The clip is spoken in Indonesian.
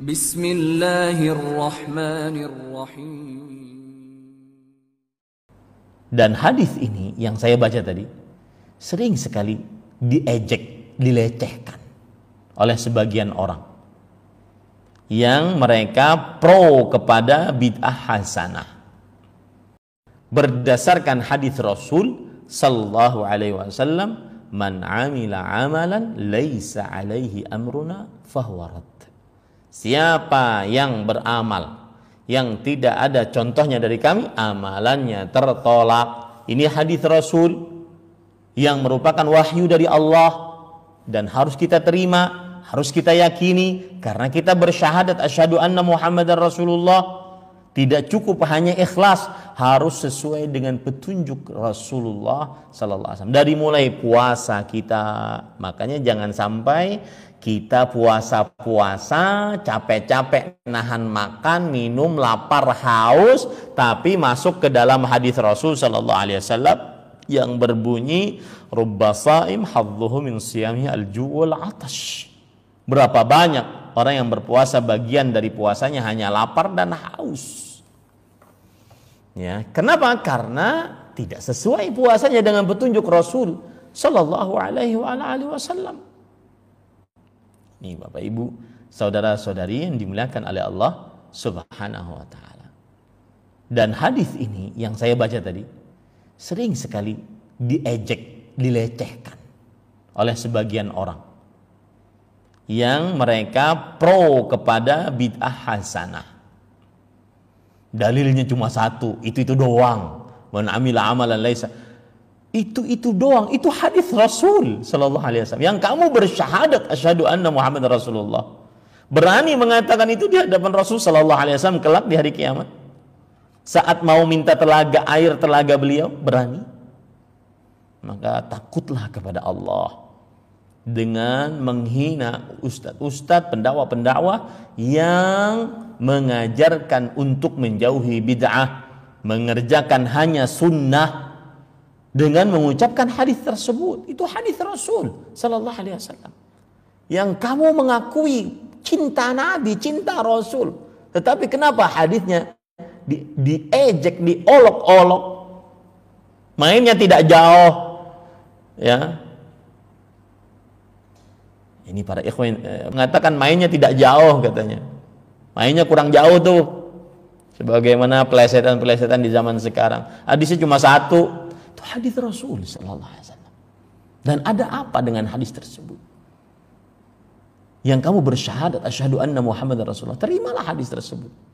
Bismillahirrahmanirrahim. Dan hadis ini yang saya baca tadi sering sekali diejek, dilecehkan oleh sebagian orang yang mereka pro kepada bid'ah hasanah berdasarkan hadis Rasul sallallahu alaihi wasallam man amila amalan laisa alaihi amruna fahuwa Siapa yang beramal yang tidak ada contohnya dari kami, amalannya tertolak. Ini hadis Rasul yang merupakan wahyu dari Allah dan harus kita terima, harus kita yakini karena kita bersyahadat asyhadu anna Muhammadar Rasulullah. Tidak cukup hanya ikhlas, harus sesuai dengan petunjuk Rasulullah sallallahu alaihi wasallam. Dari mulai puasa kita, makanya jangan sampai kita puasa-puasa, capek-capek nahan makan, minum, lapar, haus, tapi masuk ke dalam hadis Rasul Shallallahu Alaihi Wasallam yang berbunyi rubba saim min siyami al-ju'ul atash. Berapa banyak orang yang berpuasa bagian dari puasanya hanya lapar dan haus. Ya, kenapa? Karena tidak sesuai puasanya dengan petunjuk Rasul Shallallahu alaihi wasallam. Nih Bapak Ibu, saudara-saudari yang dimuliakan oleh Allah Subhanahu wa taala. Dan hadis ini yang saya baca tadi sering sekali diejek, dilecehkan oleh sebagian orang yang mereka pro kepada bid'ah hasanah. Dalilnya cuma satu, itu itu doang. Man amila amalan laisa itu itu doang. Itu hadis Rasul Shallallahu Alaihi Wasallam. Yang kamu bersyahadat asyhadu anna Muhammad Rasulullah. Berani mengatakan itu di hadapan Rasul Shallallahu Alaihi Wasallam kelak di hari kiamat. Saat mau minta telaga air telaga beliau berani. Maka takutlah kepada Allah dengan menghina ustadz-ustadz, pendakwa-pendakwa yang mengajarkan untuk menjauhi bid'ah, mengerjakan hanya sunnah dengan mengucapkan hadis tersebut. Itu hadis Rasul sallallahu alaihi wasallam. Yang kamu mengakui cinta Nabi, cinta Rasul. Tetapi kenapa hadisnya di, diejek, diolok-olok? Mainnya tidak jauh. Ya. Ini para ikhwan eh, mengatakan mainnya tidak jauh katanya. Mainnya kurang jauh tuh. Sebagaimana pelesetan-pelesetan di zaman sekarang. Hadisnya cuma satu, itu hadis Rasul Sallallahu Alaihi Wasallam. Dan ada apa dengan hadis tersebut? Yang kamu bersyahadat asyhadu anna Muhammad Rasulullah, terimalah hadis tersebut.